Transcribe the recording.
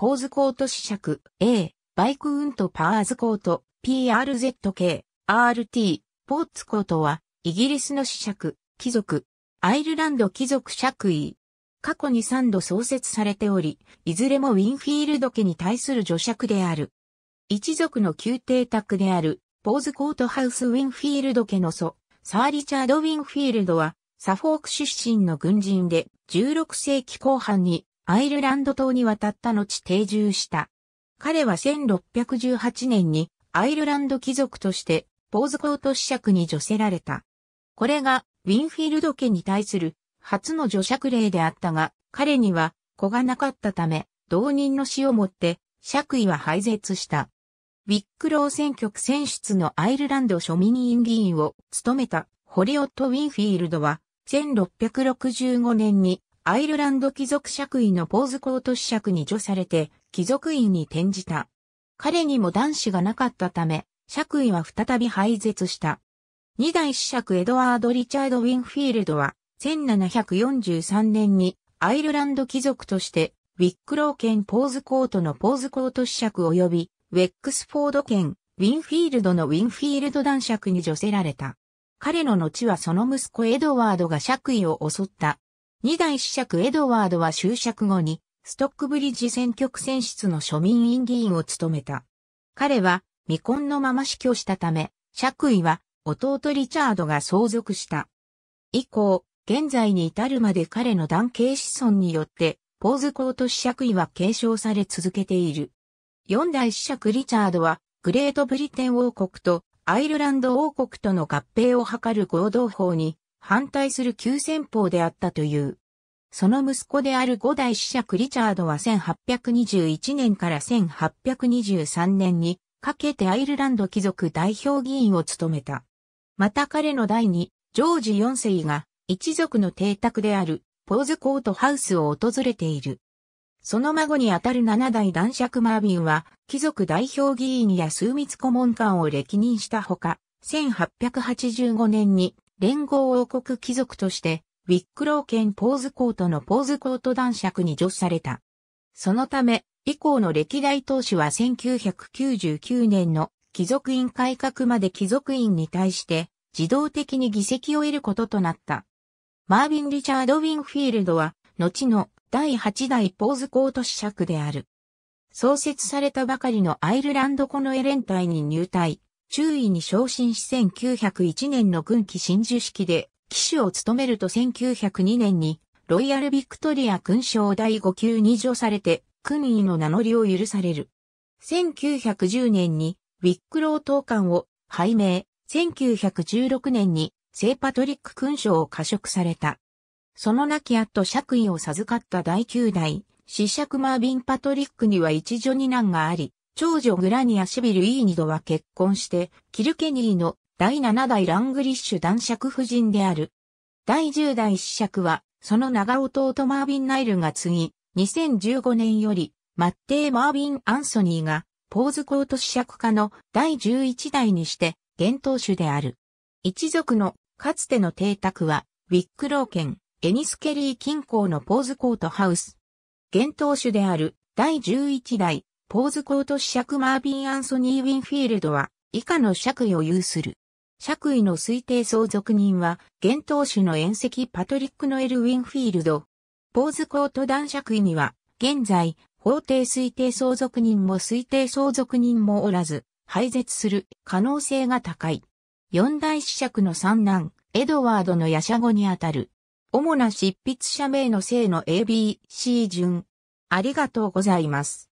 ポーズコート試着 A、バイクウントパーズコート PRZK、RT、ポーツコートは、イギリスの試着、貴族、アイルランド貴族爵位。過去に3度創設されており、いずれもウィンフィールド家に対する助爵である。一族の宮廷宅である、ポーズコートハウスウィンフィールド家の祖、サー・リチャード・ウィンフィールドは、サフォーク出身の軍人で、16世紀後半にアイルランド島に渡った後定住した。彼は1618年にアイルランド貴族としてポーズコート子爵に除せられた。これがウィンフィールド家に対する初の除釈令であったが、彼には子がなかったため、同人の死をもって爵位は廃絶した。ウィックロー選挙区選出のアイルランド庶民院議員を務めたホリオット・ウィンフィールドは1665年にアイルランド貴族爵位のポーズコート子爵に除されて、貴族院に転じた。彼にも男子がなかったため、爵位は再び廃絶した。二代子爵エドワード・リチャード・ウィンフィールドは、1743年にアイルランド貴族として、ウィックロー県ポーズコートのポーズコート子爵及び、ウェックスフォード県ウィンフィールドのウィンフィールド男爵に除せられた。彼の後はその息子エドワードが爵位を襲った。二代子爵エドワードは就職後に、ストックブリッジ選挙区選出の庶民院議員を務めた。彼は未婚のまま死去したため、爵位は弟リチャードが相続した。以降、現在に至るまで彼の男系子孫によって、ポーズコート子爵位は継承され続けている。四代子爵リチャードは、グレートブリテン王国とアイルランド王国との合併を図る合同法に反対する急戦法であったという。その息子である五代者クリチャードは1821年から1823年にかけてアイルランド貴族代表議員を務めた。また彼の代にジョージ4世が一族の邸宅であるポーズコートハウスを訪れている。その孫にあたる七代男爵マービンは貴族代表議員や枢密顧問官を歴任したほか、1885年に連合王国貴族として、ウィックロー県ポーズコートのポーズコート男爵に除された。そのため、以降の歴代当主は1999年の貴族院改革まで貴族院に対して自動的に議席を得ることとなった。マーヴィン・リチャード・ウィンフィールドは、後の第8代ポーズコート子爵である。創設されたばかりのアイルランドコノエレン隊に入隊。中尉に昇進し1901年の軍旗真珠式で騎手を務めると1902年にロイヤルビクトリア勲章第5級に除されて勲位の名乗りを許される。1910年にウィックロー党官を拝命、1916年に聖パトリック勲章を過食された。その亡き後爵位を授かった第9代、子爵マービン・パトリックには一女二男があり、長女グラニア・シビル・イーニドは結婚して、キルケニーの第7代ラングリッシュ男爵夫人である。第10代子爵は、その長弟マービン・ナイルが次、2015年より、マッテー・マービン・アンソニーが、ポーズコート子爵家の第11代にして、現当主である。一族の、かつての邸宅は、ウィックロー県、エニスケリー近郊のポーズコートハウス。現当主である、第11代、ポーズコート子爵マービン・アンソニー・ウィンフィールドは、以下の爵位を有する。爵位の推定相続人は、現当主の遠赤パトリック・ノエル・ウィンフィールド。ポーズコート男爵位には、現在、法定推定相続人も推定相続人もおらず、廃絶する可能性が高い。四大子爵の三男、エドワードのヤシャゴにあたる。主な執筆者名の姓の ABC 順。ありがとうございます。